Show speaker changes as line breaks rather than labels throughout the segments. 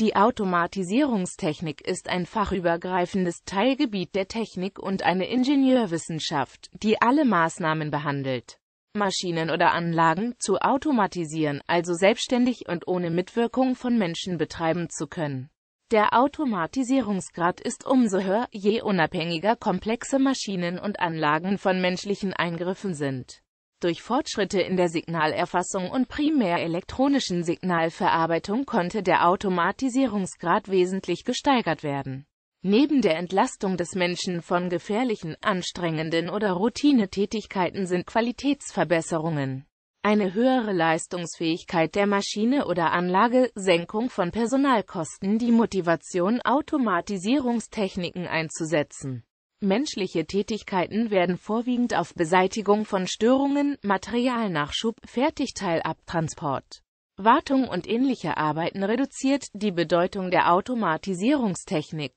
Die Automatisierungstechnik ist ein fachübergreifendes Teilgebiet der Technik und eine Ingenieurwissenschaft, die alle Maßnahmen behandelt. Maschinen oder Anlagen zu automatisieren, also selbstständig und ohne Mitwirkung von Menschen betreiben zu können. Der Automatisierungsgrad ist umso höher, je unabhängiger komplexe Maschinen und Anlagen von menschlichen Eingriffen sind. Durch Fortschritte in der Signalerfassung und primär elektronischen Signalverarbeitung konnte der Automatisierungsgrad wesentlich gesteigert werden. Neben der Entlastung des Menschen von gefährlichen, anstrengenden oder Routinetätigkeiten sind Qualitätsverbesserungen eine höhere Leistungsfähigkeit der Maschine oder Anlage, Senkung von Personalkosten die Motivation, Automatisierungstechniken einzusetzen. Menschliche Tätigkeiten werden vorwiegend auf Beseitigung von Störungen, Materialnachschub, Fertigteilabtransport, Wartung und ähnliche Arbeiten reduziert, die Bedeutung der Automatisierungstechnik.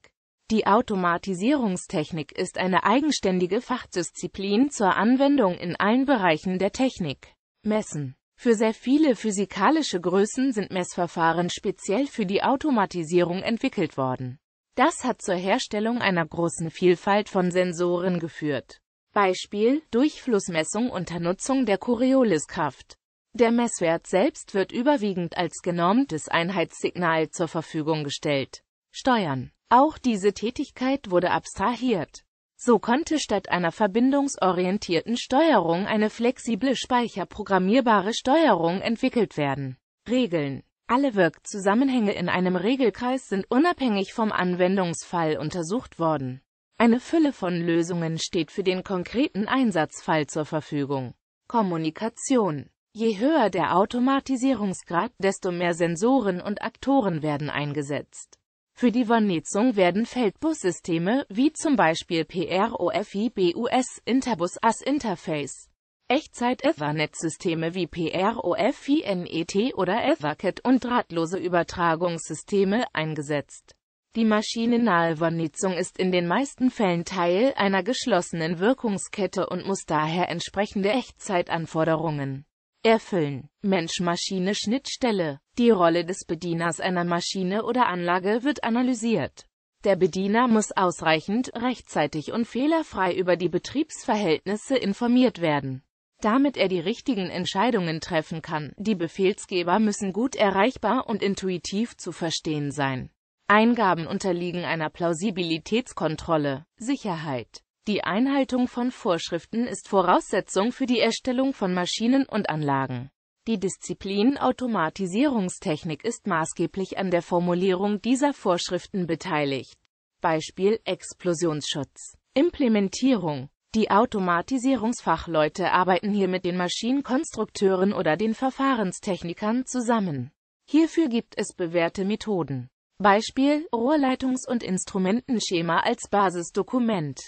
Die Automatisierungstechnik ist eine eigenständige Fachdisziplin zur Anwendung in allen Bereichen der Technik. Messen. Für sehr viele physikalische Größen sind Messverfahren speziell für die Automatisierung entwickelt worden. Das hat zur Herstellung einer großen Vielfalt von Sensoren geführt. Beispiel Durchflussmessung unter Nutzung der Corioliskraft. Der Messwert selbst wird überwiegend als genormtes Einheitssignal zur Verfügung gestellt. Steuern. Auch diese Tätigkeit wurde abstrahiert. So konnte statt einer verbindungsorientierten Steuerung eine flexible speicherprogrammierbare Steuerung entwickelt werden. Regeln alle Wirkzusammenhänge in einem Regelkreis sind unabhängig vom Anwendungsfall untersucht worden. Eine Fülle von Lösungen steht für den konkreten Einsatzfall zur Verfügung. Kommunikation Je höher der Automatisierungsgrad, desto mehr Sensoren und Aktoren werden eingesetzt. Für die Vernetzung werden Feldbussysteme, wie zum Beispiel PROFIBUS Interbus AS Interface, Echtzeit-Ethernet-Systeme wie PROFINET oder Ethercat und drahtlose Übertragungssysteme eingesetzt. Die maschinennahe Vernetzung ist in den meisten Fällen Teil einer geschlossenen Wirkungskette und muss daher entsprechende Echtzeitanforderungen erfüllen. Mensch-Maschine-Schnittstelle Die Rolle des Bedieners einer Maschine oder Anlage wird analysiert. Der Bediener muss ausreichend, rechtzeitig und fehlerfrei über die Betriebsverhältnisse informiert werden damit er die richtigen Entscheidungen treffen kann. Die Befehlsgeber müssen gut erreichbar und intuitiv zu verstehen sein. Eingaben unterliegen einer Plausibilitätskontrolle. Sicherheit. Die Einhaltung von Vorschriften ist Voraussetzung für die Erstellung von Maschinen und Anlagen. Die Disziplin Automatisierungstechnik ist maßgeblich an der Formulierung dieser Vorschriften beteiligt. Beispiel Explosionsschutz. Implementierung die Automatisierungsfachleute arbeiten hier mit den Maschinenkonstrukteuren oder den Verfahrenstechnikern zusammen. Hierfür gibt es bewährte Methoden. Beispiel Rohrleitungs- und Instrumentenschema als Basisdokument.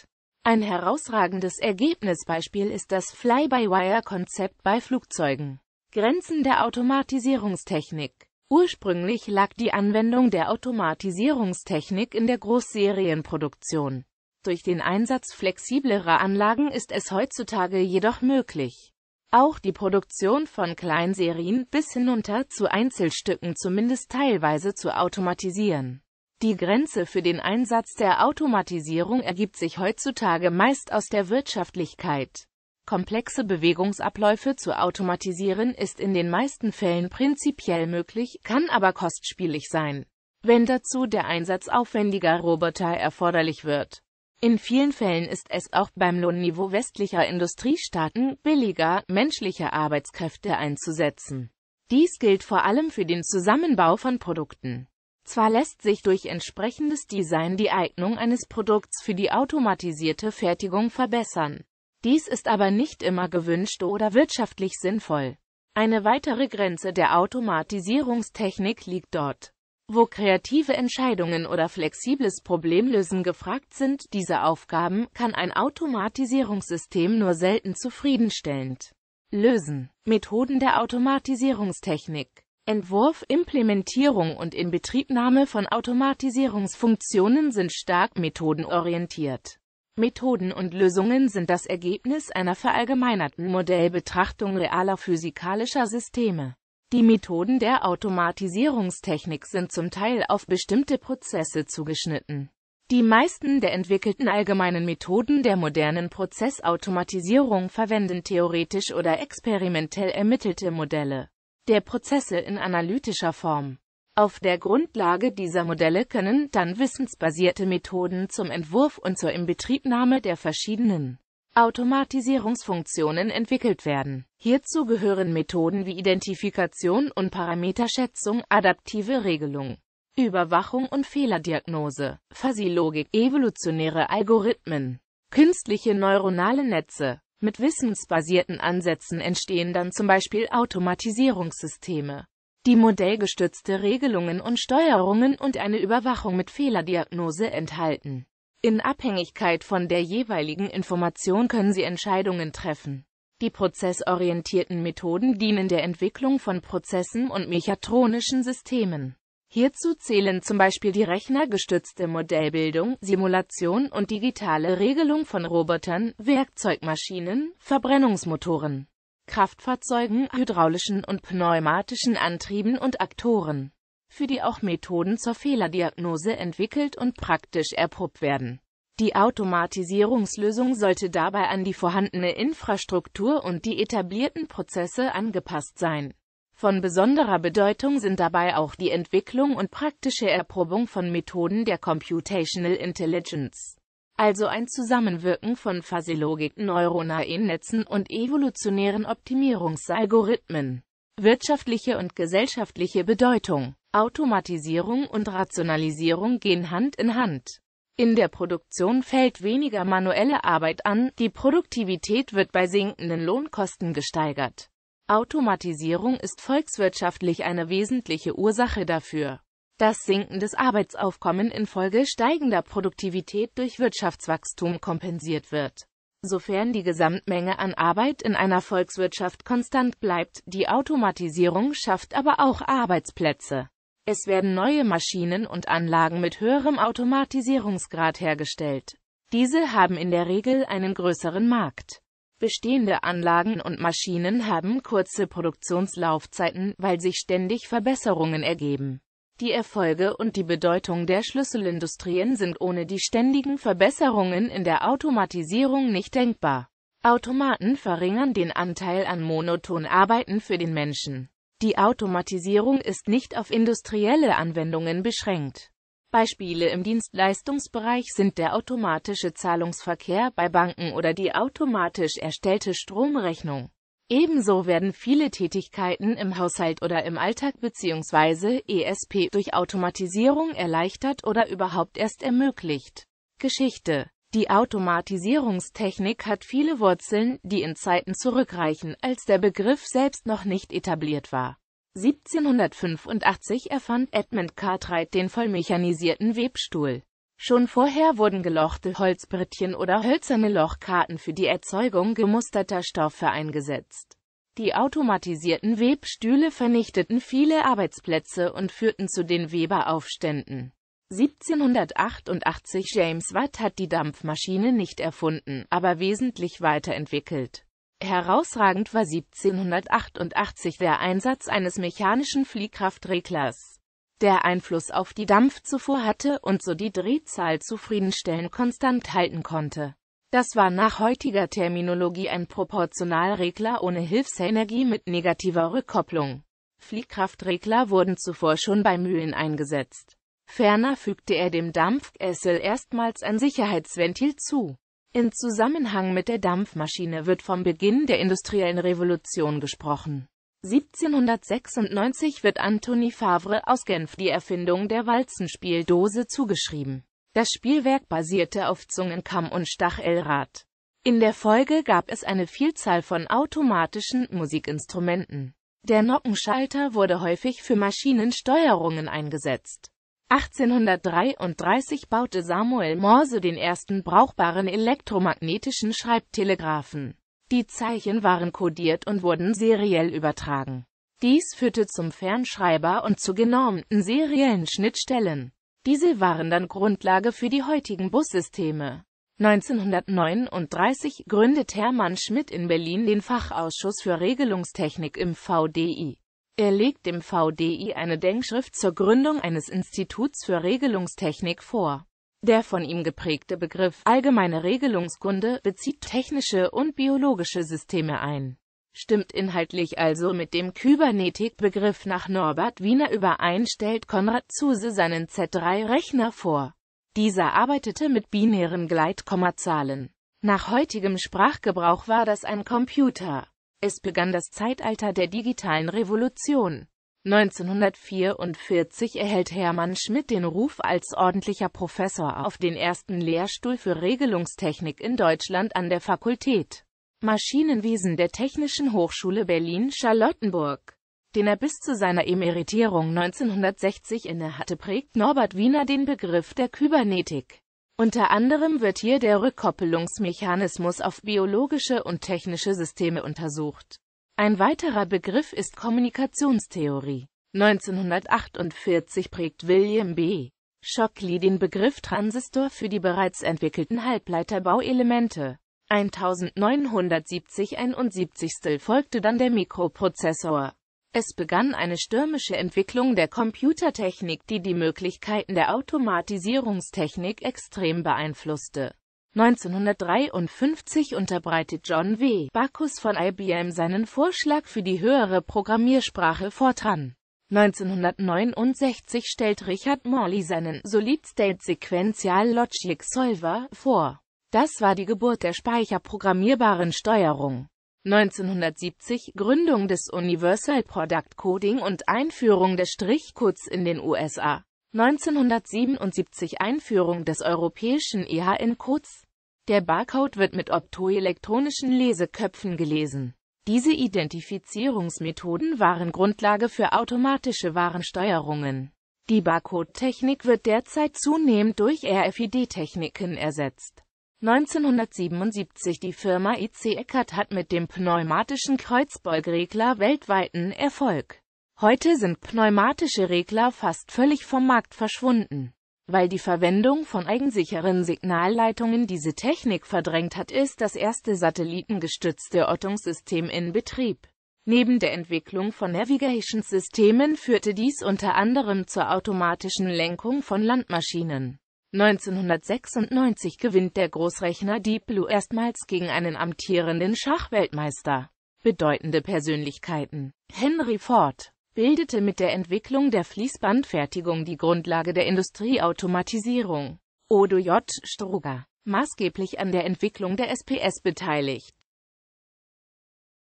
Ein herausragendes Ergebnisbeispiel ist das Fly-by-Wire-Konzept bei Flugzeugen. Grenzen der Automatisierungstechnik Ursprünglich lag die Anwendung der Automatisierungstechnik in der Großserienproduktion. Durch den Einsatz flexiblerer Anlagen ist es heutzutage jedoch möglich, auch die Produktion von Kleinserien bis hinunter zu Einzelstücken zumindest teilweise zu automatisieren. Die Grenze für den Einsatz der Automatisierung ergibt sich heutzutage meist aus der Wirtschaftlichkeit. Komplexe Bewegungsabläufe zu automatisieren ist in den meisten Fällen prinzipiell möglich, kann aber kostspielig sein, wenn dazu der Einsatz aufwendiger Roboter erforderlich wird. In vielen Fällen ist es auch beim Lohnniveau westlicher Industriestaaten billiger, menschliche Arbeitskräfte einzusetzen. Dies gilt vor allem für den Zusammenbau von Produkten. Zwar lässt sich durch entsprechendes Design die Eignung eines Produkts für die automatisierte Fertigung verbessern. Dies ist aber nicht immer gewünscht oder wirtschaftlich sinnvoll. Eine weitere Grenze der Automatisierungstechnik liegt dort, wo kreative Entscheidungen oder flexibles Problemlösen gefragt sind, diese Aufgaben kann ein Automatisierungssystem nur selten zufriedenstellend lösen. Methoden der Automatisierungstechnik Entwurf, Implementierung und Inbetriebnahme von Automatisierungsfunktionen sind stark methodenorientiert. Methoden und Lösungen sind das Ergebnis einer verallgemeinerten Modellbetrachtung realer physikalischer Systeme. Die Methoden der Automatisierungstechnik sind zum Teil auf bestimmte Prozesse zugeschnitten. Die meisten der entwickelten allgemeinen Methoden der modernen Prozessautomatisierung verwenden theoretisch oder experimentell ermittelte Modelle der Prozesse in analytischer Form. Auf der Grundlage dieser Modelle können dann wissensbasierte Methoden zum Entwurf und zur Inbetriebnahme der verschiedenen Automatisierungsfunktionen entwickelt werden. Hierzu gehören Methoden wie Identifikation und Parameterschätzung, adaptive Regelung, Überwachung und Fehlerdiagnose, Fuzzy-Logik, evolutionäre Algorithmen, künstliche neuronale Netze. Mit wissensbasierten Ansätzen entstehen dann zum Beispiel Automatisierungssysteme, die modellgestützte Regelungen und Steuerungen und eine Überwachung mit Fehlerdiagnose enthalten. In Abhängigkeit von der jeweiligen Information können sie Entscheidungen treffen. Die prozessorientierten Methoden dienen der Entwicklung von Prozessen und mechatronischen Systemen. Hierzu zählen zum Beispiel die rechnergestützte Modellbildung, Simulation und digitale Regelung von Robotern, Werkzeugmaschinen, Verbrennungsmotoren, Kraftfahrzeugen, hydraulischen und pneumatischen Antrieben und Aktoren für die auch Methoden zur Fehlerdiagnose entwickelt und praktisch erprobt werden. Die Automatisierungslösung sollte dabei an die vorhandene Infrastruktur und die etablierten Prozesse angepasst sein. Von besonderer Bedeutung sind dabei auch die Entwicklung und praktische Erprobung von Methoden der Computational Intelligence, also ein Zusammenwirken von Phaselogik, neuronalen Netzen und evolutionären Optimierungsalgorithmen. Wirtschaftliche und gesellschaftliche Bedeutung Automatisierung und Rationalisierung gehen Hand in Hand. In der Produktion fällt weniger manuelle Arbeit an, die Produktivität wird bei sinkenden Lohnkosten gesteigert. Automatisierung ist volkswirtschaftlich eine wesentliche Ursache dafür. Das sinkendes Arbeitsaufkommen infolge steigender Produktivität durch Wirtschaftswachstum kompensiert wird. Sofern die Gesamtmenge an Arbeit in einer Volkswirtschaft konstant bleibt, die Automatisierung schafft aber auch Arbeitsplätze. Es werden neue Maschinen und Anlagen mit höherem Automatisierungsgrad hergestellt. Diese haben in der Regel einen größeren Markt. Bestehende Anlagen und Maschinen haben kurze Produktionslaufzeiten, weil sich ständig Verbesserungen ergeben. Die Erfolge und die Bedeutung der Schlüsselindustrien sind ohne die ständigen Verbesserungen in der Automatisierung nicht denkbar. Automaten verringern den Anteil an monoton Arbeiten für den Menschen. Die Automatisierung ist nicht auf industrielle Anwendungen beschränkt. Beispiele im Dienstleistungsbereich sind der automatische Zahlungsverkehr bei Banken oder die automatisch erstellte Stromrechnung. Ebenso werden viele Tätigkeiten im Haushalt oder im Alltag bzw. ESP durch Automatisierung erleichtert oder überhaupt erst ermöglicht. Geschichte Die Automatisierungstechnik hat viele Wurzeln, die in Zeiten zurückreichen, als der Begriff selbst noch nicht etabliert war. 1785 erfand Edmund Cartwright den vollmechanisierten Webstuhl. Schon vorher wurden gelochte Holzbrettchen oder hölzerne Lochkarten für die Erzeugung gemusterter Stoffe eingesetzt. Die automatisierten Webstühle vernichteten viele Arbeitsplätze und führten zu den Weberaufständen. 1788 James Watt hat die Dampfmaschine nicht erfunden, aber wesentlich weiterentwickelt. Herausragend war 1788 der Einsatz eines mechanischen Fliehkraftreglers der Einfluss auf die Dampfzufuhr hatte und so die Drehzahl zufriedenstellend konstant halten konnte. Das war nach heutiger Terminologie ein Proportionalregler ohne Hilfsenergie mit negativer Rückkopplung. Fliehkraftregler wurden zuvor schon bei Mühlen eingesetzt. Ferner fügte er dem Dampfkessel erstmals ein Sicherheitsventil zu. In Zusammenhang mit der Dampfmaschine wird vom Beginn der industriellen Revolution gesprochen. 1796 wird Anthony Favre aus Genf die Erfindung der Walzenspieldose zugeschrieben. Das Spielwerk basierte auf Zungenkamm und Stachelrad. In der Folge gab es eine Vielzahl von automatischen Musikinstrumenten. Der Nockenschalter wurde häufig für Maschinensteuerungen eingesetzt. 1833 baute Samuel Morse den ersten brauchbaren elektromagnetischen Schreibtelegraphen. Die Zeichen waren kodiert und wurden seriell übertragen. Dies führte zum Fernschreiber und zu genormten seriellen Schnittstellen. Diese waren dann Grundlage für die heutigen Bussysteme. 1939 gründet Hermann Schmidt in Berlin den Fachausschuss für Regelungstechnik im VDI. Er legt dem VDI eine Denkschrift zur Gründung eines Instituts für Regelungstechnik vor. Der von ihm geprägte Begriff allgemeine Regelungskunde bezieht technische und biologische Systeme ein, stimmt inhaltlich also mit dem Kybernetikbegriff nach Norbert Wiener überein, stellt Konrad Zuse seinen Z3-Rechner vor. Dieser arbeitete mit binären Gleitkommazahlen. Nach heutigem Sprachgebrauch war das ein Computer. Es begann das Zeitalter der digitalen Revolution. 1944 erhält Hermann Schmidt den Ruf als ordentlicher Professor auf den ersten Lehrstuhl für Regelungstechnik in Deutschland an der Fakultät Maschinenwesen der Technischen Hochschule Berlin-Charlottenburg. Den er bis zu seiner Emeritierung 1960 innehatte, prägt Norbert Wiener den Begriff der Kybernetik. Unter anderem wird hier der Rückkoppelungsmechanismus auf biologische und technische Systeme untersucht ein weiterer Begriff ist Kommunikationstheorie. 1948 prägt William B. Shockley den Begriff Transistor für die bereits entwickelten Halbleiterbauelemente. 1970-71 folgte dann der Mikroprozessor. Es begann eine stürmische Entwicklung der Computertechnik, die die Möglichkeiten der Automatisierungstechnik extrem beeinflusste 1953 unterbreitet John W. Backus von IBM seinen Vorschlag für die höhere Programmiersprache Fortran. 1969 stellt Richard Morley seinen Solid-State-Sequential-Logic-Solver vor. Das war die Geburt der speicherprogrammierbaren Steuerung. 1970 Gründung des Universal Product Coding und Einführung des Strichcodes in den USA. 1977 Einführung des europäischen EHN-Codes der Barcode wird mit optoelektronischen Leseköpfen gelesen. Diese Identifizierungsmethoden waren Grundlage für automatische Warensteuerungen. Die Barcode-Technik wird derzeit zunehmend durch RFID-Techniken ersetzt. 1977 Die Firma IC e Eckert hat mit dem pneumatischen Kreuzbeugregler weltweiten Erfolg. Heute sind pneumatische Regler fast völlig vom Markt verschwunden. Weil die Verwendung von eigensicheren Signalleitungen diese Technik verdrängt hat, ist das erste satellitengestützte Ortungssystem in Betrieb. Neben der Entwicklung von Navigationssystemen führte dies unter anderem zur automatischen Lenkung von Landmaschinen. 1996 gewinnt der Großrechner Deep Blue erstmals gegen einen amtierenden Schachweltmeister. Bedeutende Persönlichkeiten Henry Ford bildete mit der Entwicklung der Fließbandfertigung die Grundlage der Industrieautomatisierung. Odo J. Struger, maßgeblich an der Entwicklung der SPS beteiligt